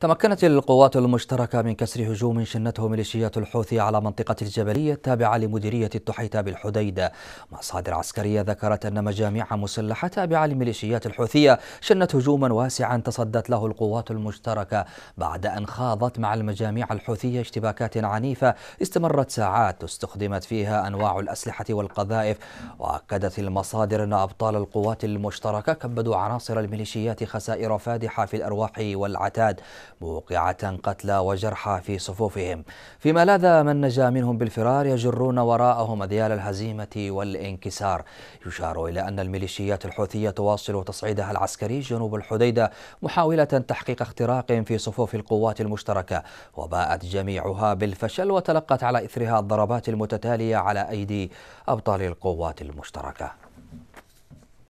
تمكنت القوات المشتركة من كسر هجوم شنته ميليشيات الحوثي على منطقة الجبلية التابعة لمديرية التحيتة بالحديدة مصادر عسكرية ذكرت أن مجاميع مسلحة تابعة لميليشيات الحوثية شنت هجوما واسعا تصدت له القوات المشتركة بعد أن خاضت مع المجاميع الحوثية اشتباكات عنيفة استمرت ساعات استخدمت فيها أنواع الأسلحة والقذائف وأكدت المصادر أن أبطال القوات المشتركة كبدوا عناصر الميليشيات خسائر فادحة في الأرواح والعتاد موقعة قتلى وجرحى في صفوفهم فيما لاذا من نجا منهم بالفرار يجرون وراءهم أذيال الهزيمة والانكسار يشار إلى أن الميليشيات الحوثية تواصل تصعيدها العسكري جنوب الحديدة محاولة تحقيق اختراق في صفوف القوات المشتركة وباءت جميعها بالفشل وتلقت على إثرها الضربات المتتالية على أيدي أبطال القوات المشتركة